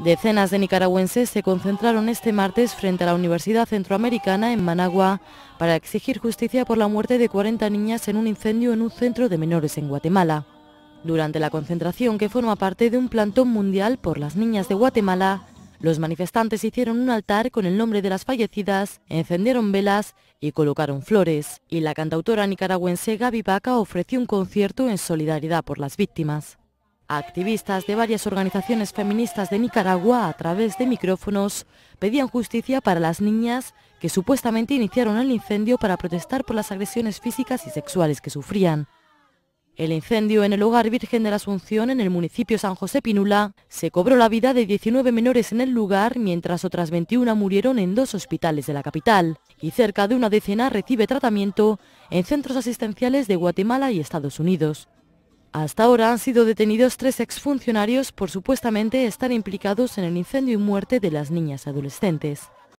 Decenas de nicaragüenses se concentraron este martes frente a la Universidad Centroamericana en Managua para exigir justicia por la muerte de 40 niñas en un incendio en un centro de menores en Guatemala. Durante la concentración, que forma parte de un plantón mundial por las niñas de Guatemala, los manifestantes hicieron un altar con el nombre de las fallecidas, encendieron velas y colocaron flores. Y la cantautora nicaragüense Gaby Vaca ofreció un concierto en solidaridad por las víctimas activistas de varias organizaciones feministas de Nicaragua, a través de micrófonos, pedían justicia para las niñas que supuestamente iniciaron el incendio para protestar por las agresiones físicas y sexuales que sufrían. El incendio en el hogar Virgen de la Asunción en el municipio San José Pinula se cobró la vida de 19 menores en el lugar, mientras otras 21 murieron en dos hospitales de la capital y cerca de una decena recibe tratamiento en centros asistenciales de Guatemala y Estados Unidos. Hasta ahora han sido detenidos tres exfuncionarios por supuestamente estar implicados en el incendio y muerte de las niñas adolescentes.